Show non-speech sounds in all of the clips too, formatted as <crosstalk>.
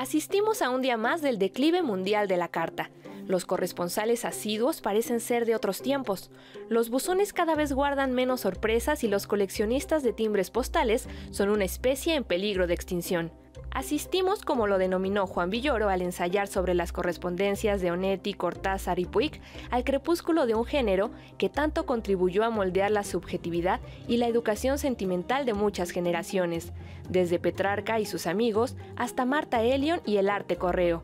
asistimos a un día más del declive mundial de la carta. Los corresponsales asiduos parecen ser de otros tiempos. Los buzones cada vez guardan menos sorpresas y los coleccionistas de timbres postales son una especie en peligro de extinción. Asistimos, como lo denominó Juan Villoro al ensayar sobre las correspondencias de Onetti, Cortázar y Puig, al crepúsculo de un género que tanto contribuyó a moldear la subjetividad y la educación sentimental de muchas generaciones desde Petrarca y sus amigos hasta Marta Elion y el arte correo.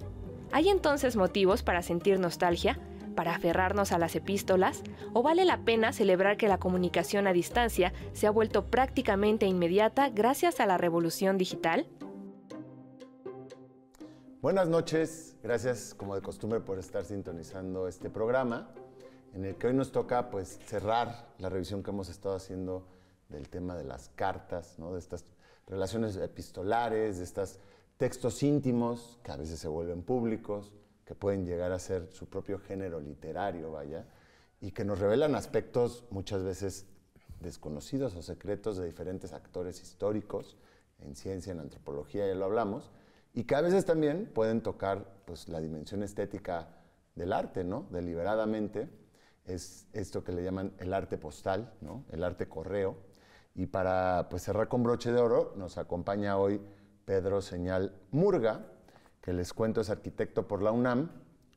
¿Hay entonces motivos para sentir nostalgia, para aferrarnos a las epístolas, o vale la pena celebrar que la comunicación a distancia se ha vuelto prácticamente inmediata gracias a la revolución digital? Buenas noches, gracias como de costumbre por estar sintonizando este programa, en el que hoy nos toca pues cerrar la revisión que hemos estado haciendo del tema de las cartas, de estas relaciones epistolares, de estos textos íntimos que a veces se vuelven públicos, que pueden llegar a ser su propio género literario, vaya, y que nos revelan aspectos muchas veces desconocidos o secretos de diferentes actores históricos, en ciencia, en antropología, ya lo hablamos, y que a veces también pueden tocar pues, la dimensión estética del arte, ¿no? Deliberadamente es esto que le llaman el arte postal, ¿no? El arte correo, y para pues, cerrar con broche de oro, nos acompaña hoy Pedro Señal Murga, que les cuento es arquitecto por la UNAM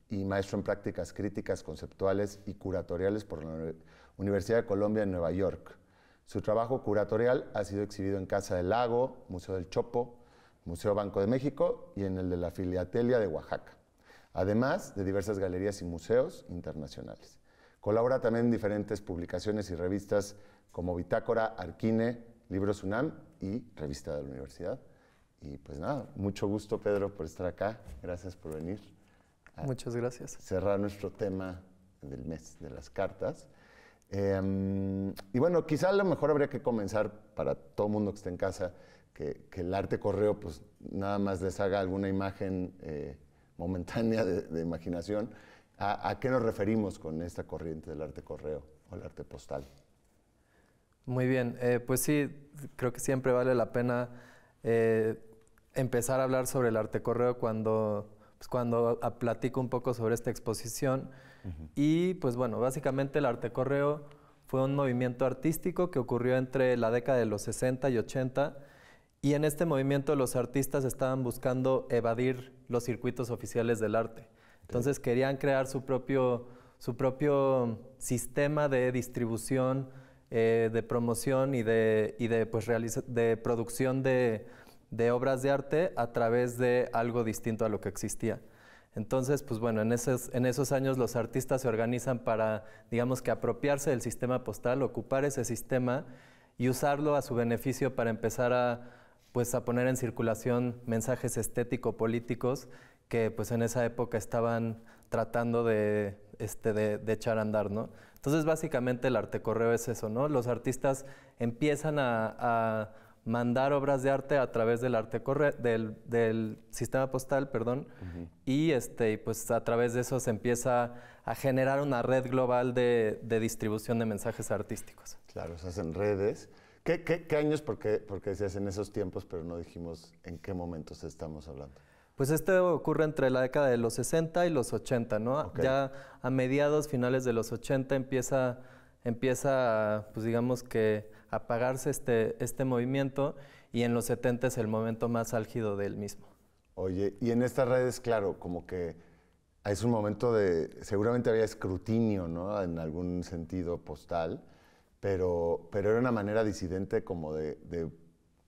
y maestro en prácticas críticas conceptuales y curatoriales por la Universidad de Colombia en Nueva York. Su trabajo curatorial ha sido exhibido en Casa del Lago, Museo del Chopo, Museo Banco de México y en el de la filiatelia de Oaxaca, además de diversas galerías y museos internacionales. Colabora también en diferentes publicaciones y revistas como Bitácora, Arquine, Libros UNAM y Revista de la Universidad. Y pues nada, mucho gusto Pedro por estar acá, gracias por venir. Muchas gracias. Cerrar nuestro tema del mes de las cartas. Em, y bueno, quizá a lo mejor habría que comenzar para todo el mundo que esté en casa, que, el arte correo pues nada más les haga alguna imagen eh, momentánea de, imaginación. ¿A, ¿A qué nos referimos con esta corriente del arte correo o el arte postal? Muy bien, eh, pues sí, creo que siempre vale la pena eh, empezar a hablar sobre el arte correo cuando, pues cuando platico un poco sobre esta exposición. Y pues bueno, básicamente el arte correo fue un movimiento artístico que ocurrió entre la década de los 60 y 80. Y en este movimiento los artistas estaban buscando evadir los circuitos oficiales del arte. Entonces querían crear su propio, su propio mm, sistema de distribución eh, de promoción y de, pues, producción de, obras de arte a través de algo distinto a lo que existía. Entonces, pues bueno, en esos, años los artistas se organizan para, digamos que apropiarse del sistema postal, ocupar ese sistema y usarlo a su beneficio para empezar a, pues, a poner en circulación mensajes estético-políticos que pues en esa época estaban tratando de, este, echar a andar, ¿no? Entonces, básicamente el arte correo es eso, ¿no? Los artistas empiezan a, mandar obras de arte a través del arte correo, del, sistema postal, perdón, este, y pues a través de eso se empieza a generar una red global de, distribución de mensajes artísticos. Claro, se hacen redes. ¿Qué, años? Porque, porque decías en esos tiempos, pero no dijimos en qué momentos estamos hablando. Pues esto ocurre entre la década de los 60 y los 80, ¿no? Ya a mediados, finales de los 80 empieza, empieza pues digamos que a apagarse este, este movimiento y en los 70 es el momento más álgido del mismo. Oye, y en estas redes, claro, como que es un momento de, seguramente había escrutinio, ¿no? En algún sentido postal, pero, pero era una manera disidente como de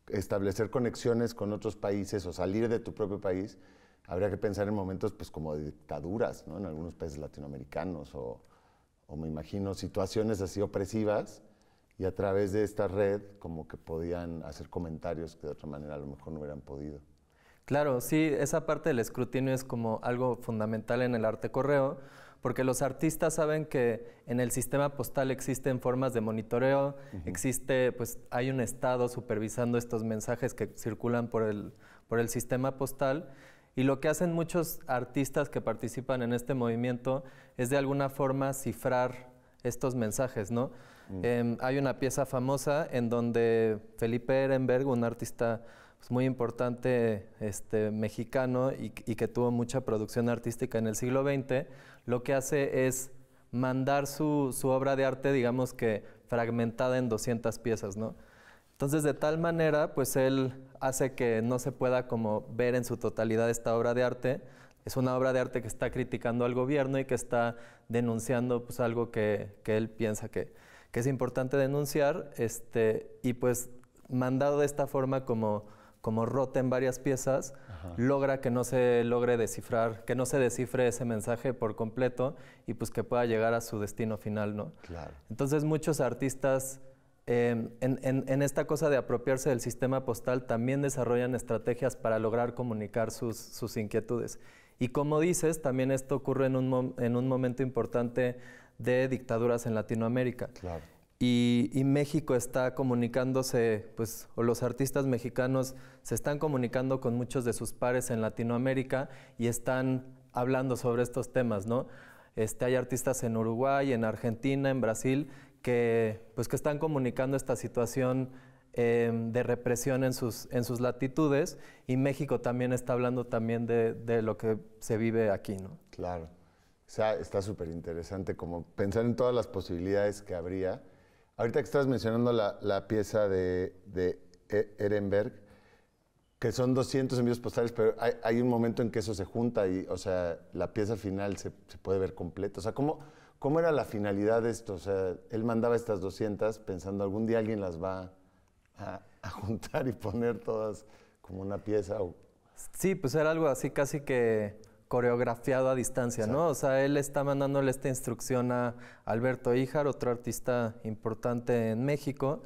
establecer conexiones con otros países o salir de tu propio país, habría que pensar en momentos pues, como dictaduras, ¿no? en algunos países latinoamericanos o, o me imagino situaciones así opresivas y a través de esta red como que podían hacer comentarios que de otra manera a lo mejor no hubieran podido. Claro, sí, esa parte del escrutinio es como algo fundamental en el arte correo, porque los artistas saben que en el sistema postal existen formas de monitoreo, existe, pues hay un estado supervisando estos mensajes que circulan por el, por el sistema postal. Y lo que hacen muchos artistas que participan en este movimiento es de alguna forma cifrar estos mensajes, mm. em, hay una pieza famosa en donde Felipe Ehrenberg, un artista pues, muy importante este, mexicano y, que tuvo mucha producción artística en el siglo XX, lo que hace es mandar su, obra de arte, digamos que fragmentada en 200 piezas, ¿no? Entonces, de tal manera, pues él hace que no se pueda como ver en su totalidad esta obra de arte. Es una obra de arte que está criticando al gobierno y que está denunciando pues algo que, él piensa que, que, es importante denunciar, este, y pues mandado de esta forma como como rota en varias piezas, logra que no se logre descifrar, que no se descifre ese mensaje por completo y pues que pueda llegar a su destino final, ¿no? Entonces muchos artistas em, en, esta cosa de apropiarse del sistema postal también desarrollan estrategias para lograr comunicar sus, inquietudes. Y como dices, también esto ocurre en un, en un momento importante de dictaduras en Latinoamérica. Y, México está comunicándose, pues, o los artistas mexicanos se están comunicando con muchos de sus pares en Latinoamérica y están hablando sobre estos temas, ¿no? Este, hay artistas en Uruguay, en Argentina, en Brasil, que, pues, que están comunicando esta situación em, de represión en sus, en sus latitudes y México también está hablando también de, de lo que se vive aquí, ¿no? Claro. O sea, está súper interesante como pensar en todas las posibilidades que habría Ahorita que estás mencionando la, pieza de, e, Ehrenberg, que son 200 envíos postales, pero hay, un momento en que eso se junta y, o sea, la pieza final se, puede ver completa. O sea, ¿cómo, ¿cómo era la finalidad de esto? O sea, él mandaba estas 200 pensando algún día alguien las va a, a <laughs> juntar y poner todas como una pieza. O... Sí, pues era algo así casi que coreografiado a distancia, ¿no? O sea, él está mandándole esta instrucción a Alberto Híjar, otro artista importante en México,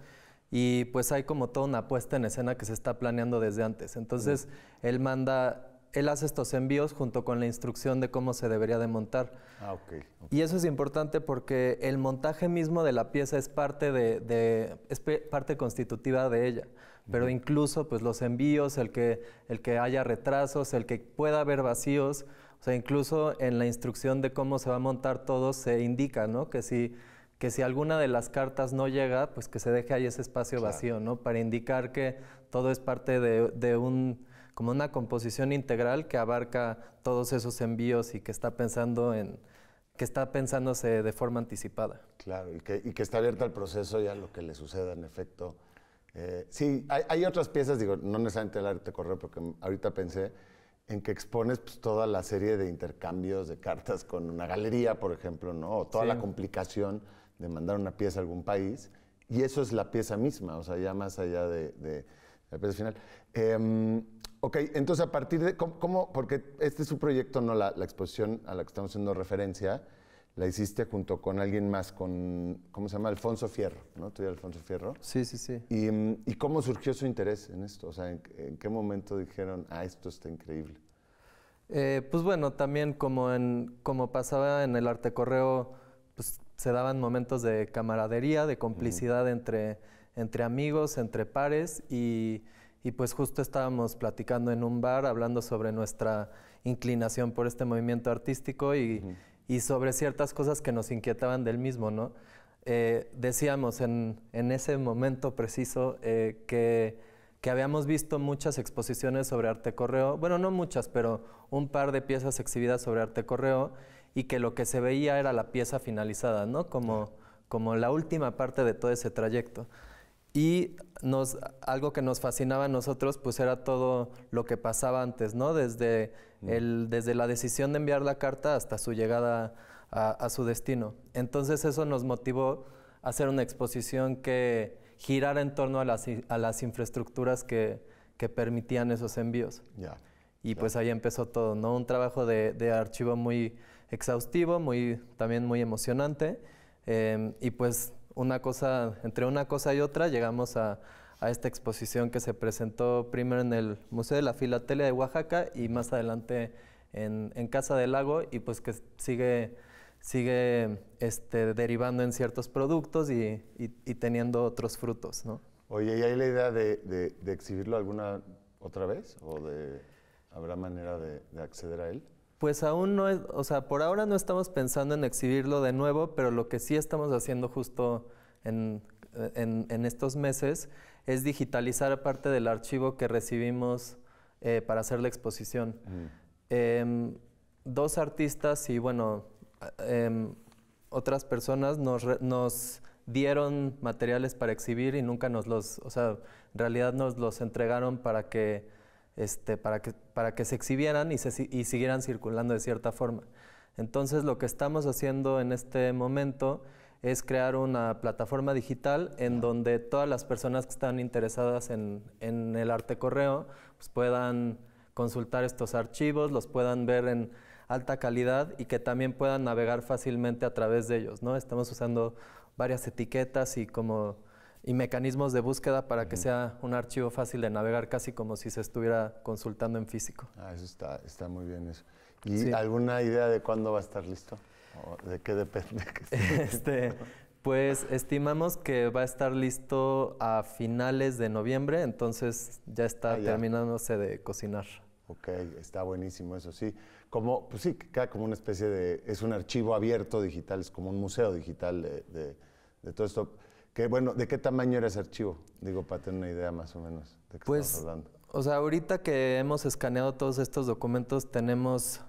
y pues hay como toda una puesta en escena que se está planeando desde antes. Entonces, él manda él hace estos envíos junto con la instrucción de cómo se debería de montar. Ah, okay, Y eso es importante porque el montaje mismo de la pieza es parte, de, es parte constitutiva de ella. Pero incluso pues, los envíos, el que, el que haya retrasos, el que pueda haber vacíos, o sea, incluso en la instrucción de cómo se va a montar todo se indica, ¿no? Que si, que si alguna de las cartas no llega, pues que se deje ahí ese espacio vacío, ¿no? Para indicar que todo es parte de un como una composición integral que abarca todos esos envíos y que está pensando en que está pensándose de forma anticipada. Claro, y que, está abierta al proceso y a lo que le suceda en efecto. Eh, sí, hay, otras piezas, digo, no necesariamente el arte correo, porque ahorita pensé en que expones pues, toda la serie de intercambios de cartas con una galería, por ejemplo, ¿no? O toda la complicación de mandar una pieza a algún país. Y eso es la pieza misma, o sea, ya más allá de, de la pieza final. Em, Ok, entonces a partir de. ¿Cómo? porque este es su proyecto, ¿no? La, exposición a la que estamos haciendo referencia la hiciste junto con alguien más, con. ¿Cómo se llama? Alfonso Fierro, ¿no? Tú Alfonso Fierro. Sí, sí, sí. ¿Y, cómo surgió su interés en esto? O sea, ¿en, qué momento dijeron, ah, esto está increíble? Eh, pues bueno, también como, en, como pasaba en el arte correo, pues se daban momentos de camaradería, de complicidad entre, entre amigos, entre pares y y pues justo estábamos platicando en un bar, hablando sobre nuestra inclinación por este movimiento artístico y, sobre ciertas cosas que nos inquietaban del mismo, ¿no? Eh, decíamos en, ese momento preciso eh, que, habíamos visto muchas exposiciones sobre arte correo, bueno, no muchas, pero un par de piezas exhibidas sobre arte correo y que lo que se veía era la pieza finalizada, ¿no? como la última parte de todo ese trayecto. Y nos, algo que nos fascinaba a nosotros pues era todo lo que pasaba antes, ¿no? Desde, mm. el, desde la decisión de enviar la carta hasta su llegada a, su destino. Entonces eso nos motivó a hacer una exposición que girara en torno a las, a las infraestructuras que, que permitían esos envíos. ya Y pues ahí empezó todo, ¿no? Un trabajo de, de archivo muy exhaustivo, muy, también muy emocionante. Em, y pues una cosa, entre una cosa y otra llegamos a, a esta exposición que se presentó primero en el Museo de la Filatelia de Oaxaca y más adelante en, en Casa del Lago y pues que sigue, sigue este, derivando en ciertos productos y, y, teniendo otros frutos. ¿no? Oye, ¿y hay la idea de, de, exhibirlo alguna otra vez o de, habrá manera de acceder a él? Pues aún no es, o sea, por ahora no estamos pensando en exhibirlo de nuevo, pero lo que sí estamos haciendo justo en, estos meses es digitalizar parte del archivo que recibimos eh, para hacer la exposición. Mm. Em, dos artistas y bueno, em, otras personas nos, nos dieron materiales para exhibir y nunca nos los, o sea, en realidad nos los entregaron para que este, para, que, para que se exhibieran y, se, y siguieran circulando de cierta forma. Entonces lo que estamos haciendo en este momento es crear una plataforma digital en donde todas las personas que están interesadas en, en el arte correo pues, puedan consultar estos archivos, los puedan ver en alta calidad y que también puedan navegar fácilmente a través de ellos. ¿no? Estamos usando varias etiquetas y como y mecanismos de búsqueda para que sea un archivo fácil de navegar, casi como si se estuviera consultando en físico. Ah, eso está, está muy bien eso. ¿Y alguna idea de cuándo va a estar listo? ¿O ¿De qué depende? <laughs> este, pues estimamos que va a estar listo a finales de noviembre, entonces ya está ah, terminándose de cocinar. Ok, está buenísimo eso, sí. Como, pues sí, queda como una especie de, es un archivo abierto digital, es como un museo digital de, de, de todo esto. Que bueno, ¿de qué tamaño era ese archivo? Digo, para tener una idea más o menos de qué pues, estamos hablando. O sea, ahorita que hemos escaneado todos estos documentos, tenemos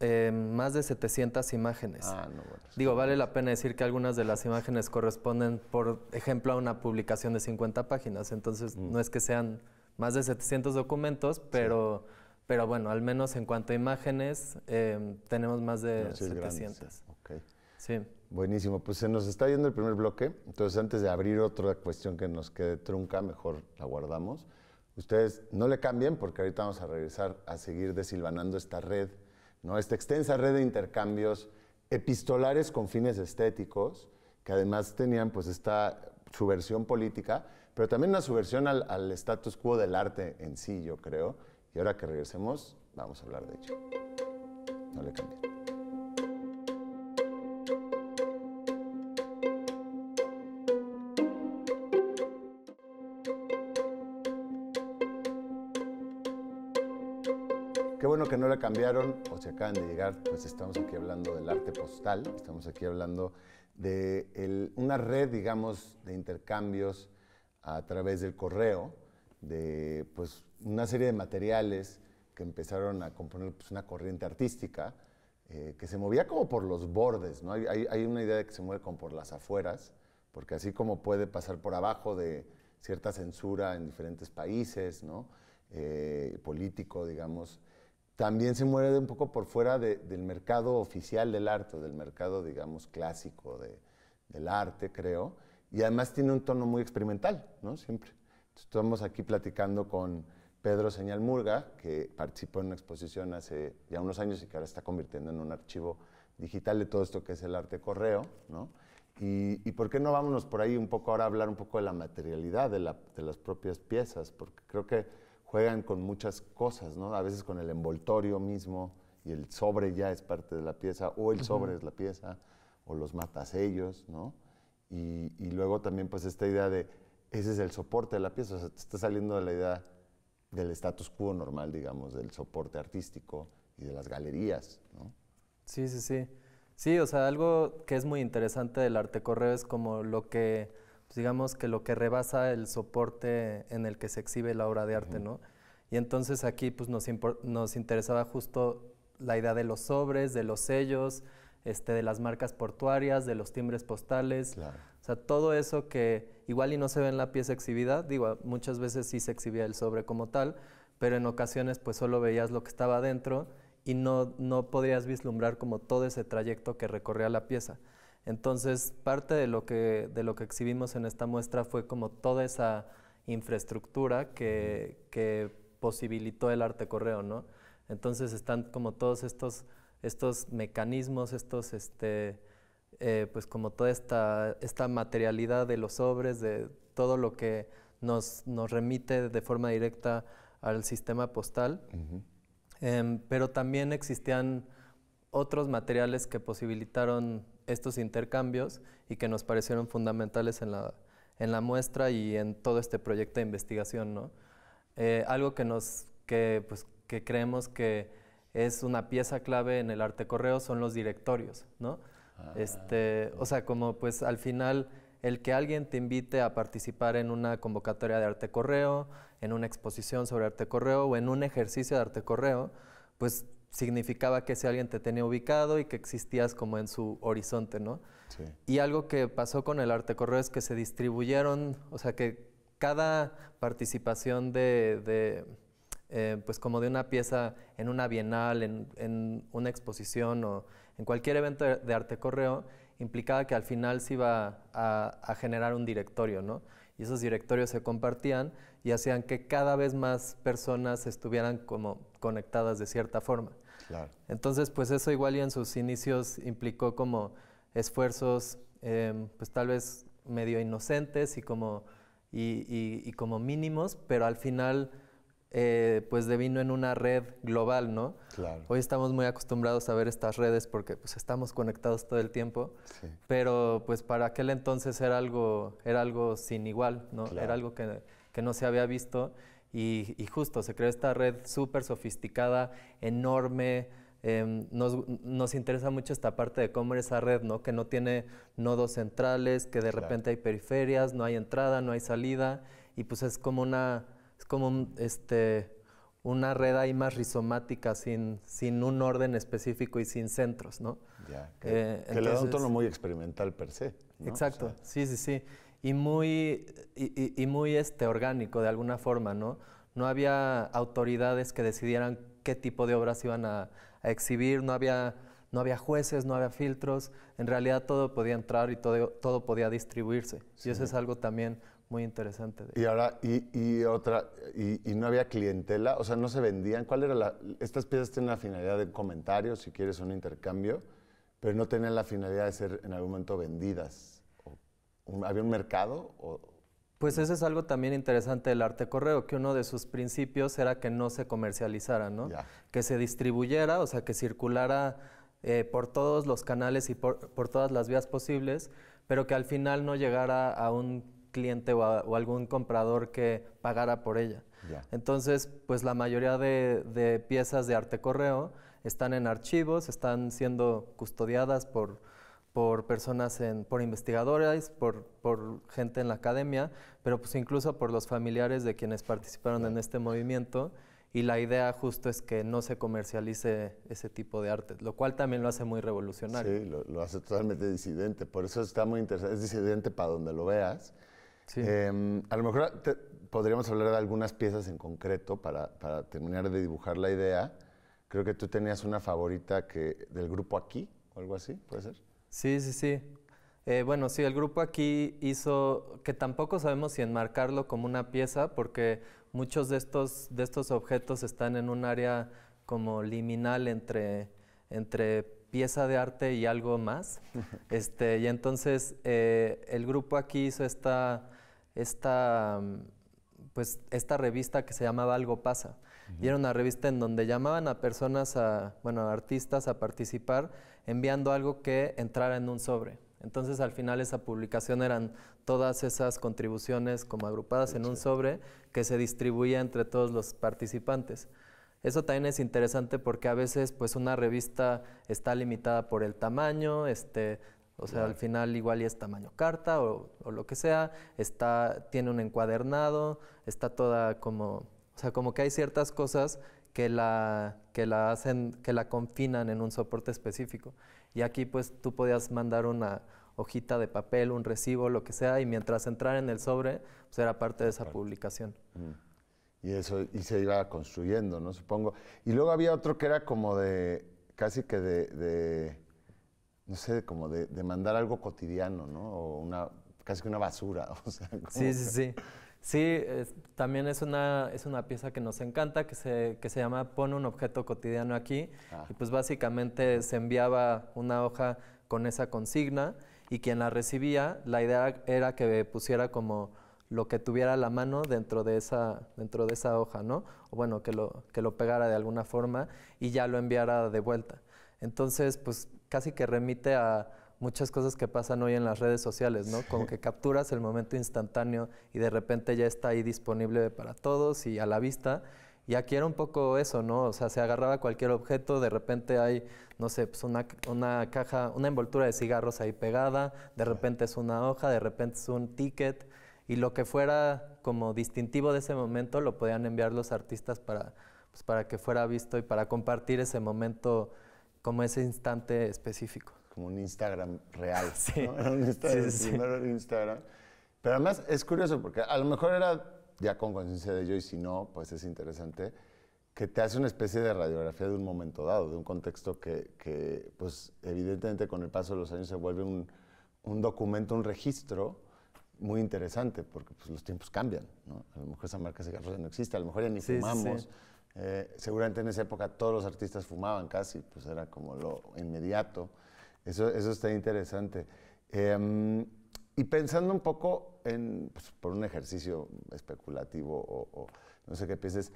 eh, más de 700 imágenes. Ah, no, Digo, vale la pena decir que algunas de las imágenes corresponden, por ejemplo, a una publicación de 50 páginas. Entonces, mm. no es que sean más de 700 documentos, pero, pero bueno, al menos en cuanto a imágenes, eh, tenemos más de 700. Okay. Sí. Buenísimo, pues se nos está yendo el primer bloque, entonces antes de abrir otra cuestión que nos quede trunca, mejor la guardamos. Ustedes no le cambien porque ahorita vamos a regresar a seguir desilvanando esta red, ¿no? esta extensa red de intercambios epistolares con fines estéticos, que además tenían pues esta subversión política, pero también una subversión al, al status quo del arte en sí, yo creo. Y ahora que regresemos, vamos a hablar de ello. No le cambien. bueno que no la cambiaron o se acaban de llegar, pues estamos aquí hablando del arte postal, estamos aquí hablando de una red, digamos, de intercambios a través del correo, de pues una serie de materiales que empezaron a componer pues, una corriente artística eh, que se movía como por los bordes, ¿no? Hay, una idea de que se mueve como por las afueras, porque así como puede pasar por abajo de cierta censura en diferentes países, ¿no? Eh, político, digamos, también se mueve un poco por fuera del mercado oficial del arte, del mercado, digamos, clásico del arte, creo, y además tiene un tono muy experimental, ¿no? Siempre. Estamos aquí platicando con Pedro Señal Murga, que participó en una exposición hace ya unos años y que ahora está convirtiendo en un archivo digital de todo esto que es el arte correo, ¿no? Y, por qué no vámonos por ahí un poco ahora a hablar un poco de la materialidad de las propias piezas, porque creo que juegan con muchas cosas, ¿no? A veces con el envoltorio mismo y el sobre ya es parte de la pieza, o el sobre es la pieza, o los ellos, ¿no? Y, luego también pues esta idea de, ese es el soporte de la pieza, o sea, te está saliendo de la idea del status quo normal, digamos, del soporte artístico y de las galerías, ¿no? Sí, sí, sí. Sí, o sea, algo que es muy interesante del arte correo es como lo que digamos que lo que rebasa el soporte en el que se exhibe la obra de arte, ¿no? Y entonces aquí pues, nos, interesaba justo la idea de los sobres, de los sellos, este, de las marcas portuarias, de los timbres postales, o sea, todo eso que igual y no se ve en la pieza exhibida, digo, muchas veces sí se exhibía el sobre como tal, pero en ocasiones pues solo veías lo que estaba adentro y no, no podrías vislumbrar como todo ese trayecto que recorría la pieza. Entonces, parte de lo que, exhibimos en esta muestra fue como toda esa infraestructura que, posibilitó el arte correo, ¿no? Entonces están como todos estos, mecanismos, estos, este, eh, pues como toda esta, materialidad de los sobres, de todo lo que nos, remite de forma directa al sistema postal. Em, pero también existían otros materiales que posibilitaron estos intercambios y que nos parecieron fundamentales en la, en la muestra y en todo este proyecto de investigación. ¿no? Eh, algo que, nos, pues, que, creemos que es una pieza clave en el arte correo son los directorios. ¿no? Ah, este, O sea, como pues al final el que alguien te invite a participar en una convocatoria de arte correo, en una exposición sobre arte correo o en un ejercicio de arte correo, pues significaba que ese alguien te tenía ubicado y que existías como en su horizonte, ¿no? Sí. Y algo que pasó con el arte correo es que se distribuyeron, o sea, que cada participación de, eh, pues como de una pieza en una bienal, en, una exposición o en cualquier evento de arte correo, implicaba que al final se iba a, a generar un directorio, ¿no? Y esos directorios se compartían y hacían que cada vez más personas estuvieran como conectadas de cierta forma. Entonces, pues eso igual y en sus inicios implicó como esfuerzos, em, pues tal vez medio inocentes y como, y, como mínimos, pero al final... Eh, pues devino en una red global, ¿no? Hoy estamos muy acostumbrados a ver estas redes porque pues estamos conectados todo el tiempo, pero pues para aquel entonces era algo, era algo sin igual, ¿no? Era algo que, que, no se había visto y, justo se creó esta red súper sofisticada, enorme. Em, nos, interesa mucho esta parte de cómo esa red, ¿no? Que no tiene nodos centrales, que de repente hay periferias, no hay entrada, no hay salida. Y pues es como una, como este, una red ahí más rizomática, sin, sin un orden específico y sin centros, ¿no? Ya, eh, que, le da un tono muy experimental per se. Exacto, sí, sí, sí y muy, y, muy este, orgánico de alguna forma, ¿no? No había autoridades que decidieran qué tipo de obras iban a, exhibir, no había, no había jueces, no había filtros, en realidad todo podía entrar y todo, todo podía distribuirse. Y eso es algo también muy interesante. y ahora, y, y otra, y, no había clientela, o sea, no se vendían. ¿Cuál era la...? Estas piezas tienen la finalidad de comentarios, si quieres un intercambio, pero no tenían la finalidad de ser en algún momento vendidas ¿Había un mercado? Pues eso es algo también interesante del arte correo, que uno de sus principios era que no se comercializara, ¿no? Que se distribuyera, o sea, que circulara eh, por todos los canales y por, todas las vías posibles, pero que al final no llegara a un cliente o, algún comprador que pagara por ella. Entonces, pues la mayoría de piezas de arte correo están en archivos, están siendo custodiadas por por personas, en, por investigadores, por, por, gente en la academia, pero pues incluso por los familiares de quienes participaron en este movimiento. Y la idea justo es que no se comercialice ese tipo de arte, lo cual también lo hace muy revolucionario. Sí, lo, lo hace totalmente disidente, por eso está muy interesante, es disidente para donde lo veas. Em, a lo mejor podríamos hablar de algunas piezas en concreto para, para, terminar de dibujar la idea. Creo que tú tenías una favorita que, del grupo Aquí, o algo así, ¿puede ser? Sí, sí, sí. Eh, bueno, sí, el grupo aquí hizo que tampoco sabemos si enmarcarlo como una pieza, porque muchos de estos, de estos objetos están en un área como liminal entre, entre pieza de arte y algo más. <laughs> este, y entonces eh, el grupo aquí hizo esta, esta, pues, esta revista que se llamaba Algo pasa. Y era una revista en donde llamaban a personas, bueno, a artistas a participar enviando algo que entrara en un sobre. Entonces al final esa publicación eran todas esas contribuciones como agrupadas en un sobre que se distribuía entre todos los participantes. Eso también es interesante porque a veces pues una revista está limitada por el tamaño, este, o sea, al final igual y es tamaño carta o, o lo que sea, está, tiene un encuadernado, está toda como o sea, como que hay ciertas cosas que la, que la hacen, que la confinan en un soporte específico. Y aquí pues tú podías mandar una hojita de papel, un recibo, lo que sea, y mientras entrar en el sobre, pues era parte de esa publicación. Y eso, y se iba construyendo, ¿no? Supongo. Y luego había otro que era como de, casi que de, no sé, como de, mandar algo cotidiano, ¿no? O una, casi que una basura, <laughs> o sea, Sí, sí, sí. Sí, también es una, es una pieza que nos encanta, que se, llama pone un objeto cotidiano aquí. Ah. Y pues básicamente se enviaba una hoja con esa consigna y quien la recibía, la idea era que pusiera como lo que tuviera la mano dentro de esa, dentro de esa hoja, ¿no? O bueno, que lo, que lo pegara de alguna forma y ya lo enviara de vuelta. Entonces, pues casi que remite a muchas cosas que pasan hoy en las redes sociales, ¿no? Como que capturas el momento instantáneo y de repente ya está ahí disponible para todos y a la vista. Y aquí era un poco eso, ¿no? O sea, se agarraba cualquier objeto, de repente hay, no sé, pues una, caja, una envoltura de cigarros ahí pegada, de repente es una hoja, de repente es un ticket, y lo que fuera como distintivo de ese momento lo podían enviar los artistas para, pues, para que fuera visto y para compartir ese momento como ese instante específico como un Instagram real. <laughs> ¿no? Era un Instagram, Instagram. Pero además es curioso porque a lo mejor era ya con conciencia de ello y si no, pues es interesante que te hace una especie de radiografía de un momento dado, de un contexto que, pues evidentemente con el paso de los años se vuelve un, un documento, un registro muy interesante porque pues, los tiempos cambian, ¿no? A lo mejor esa marca de ya no existe, a lo mejor ya ni fumamos. Eh, seguramente en esa época todos los artistas fumaban casi, pues era como lo inmediato. Eso, está interesante. Em, y pensando un poco en, pues, por un ejercicio especulativo o, no sé qué pienses,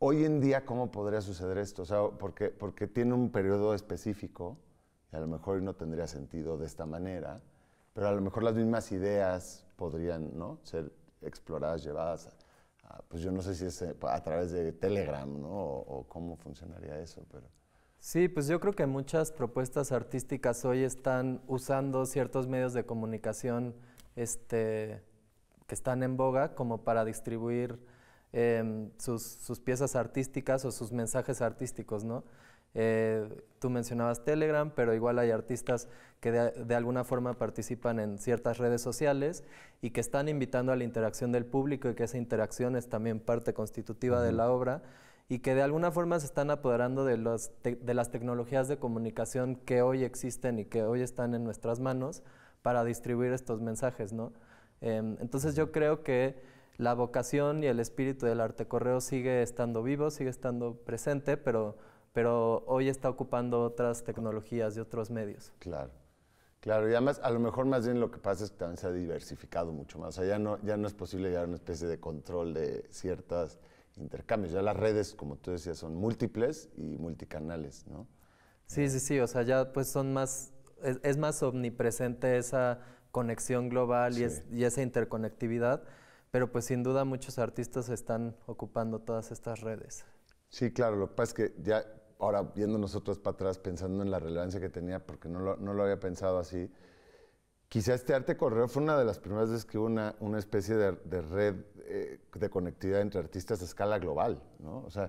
hoy en día, ¿cómo podría suceder esto? O porque, porque tiene un periodo específico, y a lo mejor no tendría sentido de esta manera, pero a lo mejor las mismas ideas podrían ¿no? ser exploradas, llevadas a, pues yo no sé si eh, a través de Telegram, O, o cómo funcionaría eso, pero... Sí, pues yo creo que muchas propuestas artísticas hoy están usando ciertos medios de comunicación este, que están en boga como para distribuir em, sus, piezas artísticas o sus mensajes artísticos, eh, tú mencionabas Telegram, pero igual hay artistas que de, alguna forma participan en ciertas redes sociales y que están invitando a la interacción del público y que esa interacción es también parte constitutiva de la obra y que de alguna forma se están apoderando de, los de las tecnologías de comunicación que hoy existen y que hoy están en nuestras manos para distribuir estos mensajes, ¿no? Em, entonces yo creo que la vocación y el espíritu del arte correo sigue estando vivo, sigue estando presente, pero, pero hoy está ocupando otras tecnologías y otros medios. Claro. Claro, y además a lo mejor más bien lo que pasa es que también se ha diversificado mucho más. O sea, ya no, ya no es posible llegar a una especie de control de ciertas intercambios. Ya las redes, como tú decías, son múltiples y multicanales, ¿no? Sí, sí, sí, o sea, ya pues son más, es, más omnipresente esa conexión global y, esa interconectividad, pero pues sin duda muchos artistas están ocupando todas estas redes. Sí, claro, lo que pasa es que ya ahora viendo nosotros para atrás, pensando en la relevancia que tenía, porque no no lo había pensado así, Quizá este arte correo fue una de las primeras veces que hubo una, una especie de, de red eh, de conectividad entre artistas a escala global, ¿no? O sea,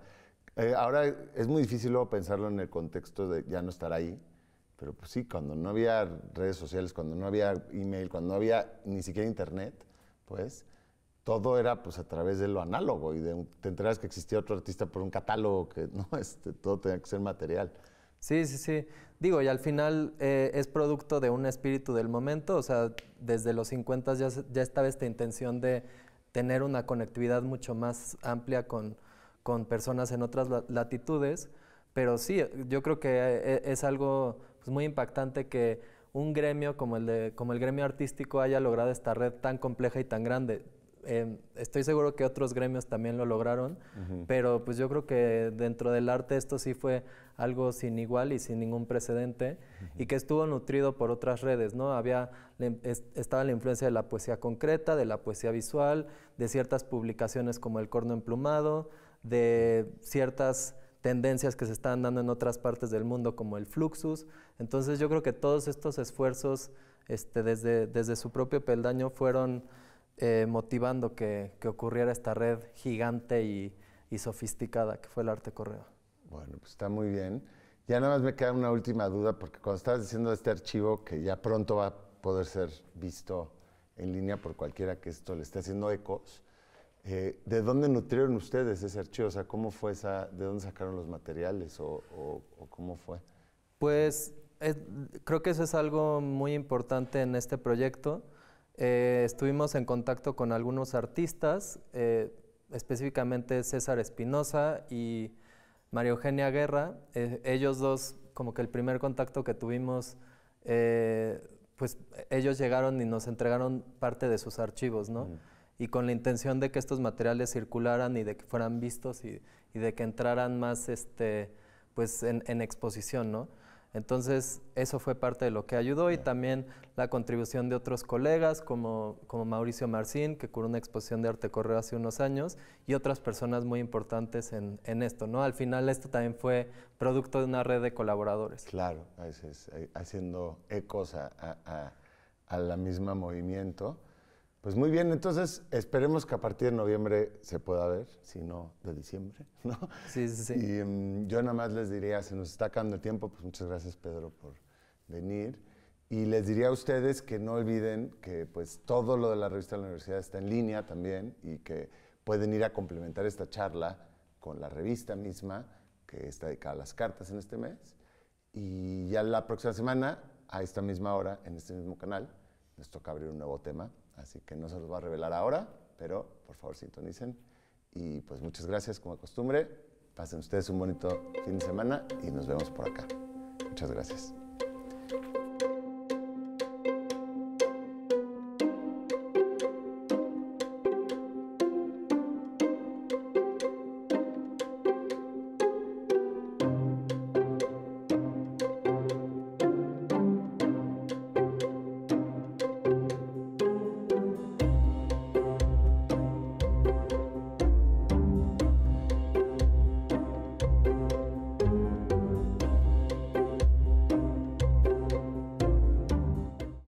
eh, ahora es muy difícil luego pensarlo en el contexto de ya no estar ahí, pero pues sí, cuando no había redes sociales, cuando no había email, cuando no había ni siquiera internet, pues todo era pues a través de lo análogo y te enteras que existía otro artista por un catálogo que <laughs> no, este, todo tenía que ser material. Sí, sí, sí. Digo, y al final eh, es producto de un espíritu del momento, o sea, desde los 50 ya, ya estaba esta intención de tener una conectividad mucho más amplia con, personas en otras latitudes, pero sí, yo creo que eh, e, es, algo pues, muy impactante que un gremio como el, de, como el gremio artístico haya logrado esta red tan compleja y tan grande. Em, estoy seguro que otros gremios también lo lograron, pero pues yo creo que dentro del arte esto sí fue algo sin igual y sin ningún precedente y que estuvo nutrido por otras redes, ¿no? Había, em, estaba la influencia de la poesía concreta, de la poesía visual, de ciertas publicaciones como El Corno Emplumado, de ciertas tendencias que se están dando en otras partes del mundo como el fluxus. Entonces yo creo que todos estos esfuerzos este, desde, desde su propio peldaño fueron eh, motivando que, ocurriera esta red gigante y, sofisticada que fue el arte correo. Bueno, pues está muy bien. Ya nada más me queda una última duda, porque cuando estabas diciendo este archivo que ya pronto va a poder ser visto en línea por cualquiera que esto le esté haciendo ecos, eh, ¿de dónde nutrieron ustedes ese archivo? O sea, ¿cómo fue esa, de dónde sacaron los materiales o, cómo fue? Pues eh, creo que eso es algo muy importante en este proyecto eh, estuvimos en contacto con algunos artistas, eh, específicamente César Espinosa y María Eugenia Guerra. Eh, ellos dos, como que el primer contacto que tuvimos, pues ellos llegaron y nos entregaron parte de sus archivos, ¿no? Y con la intención de que estos materiales circularan y de que fueran vistos y, de que entraran más este, pues, en exposición, ¿no? Entonces, eso fue parte de lo que ayudó y también la contribución de otros colegas como, Mauricio Marcín, que curó una exposición de arte correo hace unos años, y otras personas muy importantes en, esto. ¿no? Al final, esto también fue producto de una red de colaboradores. Claro, a veces eh, haciendo ecos a la misma movimiento. Pues muy bien, entonces esperemos que a partir de noviembre se pueda ver, si no de diciembre, <laughs> ¿no? Sí, sí, sí. Y mm, yo nada más les diría, se nos está acabando el tiempo, pues muchas gracias Pedro por venir. Y les diría a ustedes que no olviden que pues todo lo de la revista de la universidad está en línea también y que pueden ir a complementar esta charla con la revista misma, que está dedicada a las cartas en este mes. Y ya la próxima semana, a esta misma hora, en este mismo canal, nos toca abrir un nuevo tema Así que no se los va a revelar ahora, pero por favor sintonicen. Y pues muchas gracias como costumbre. Pasen ustedes un bonito fin de semana y nos vemos por acá. Muchas gracias.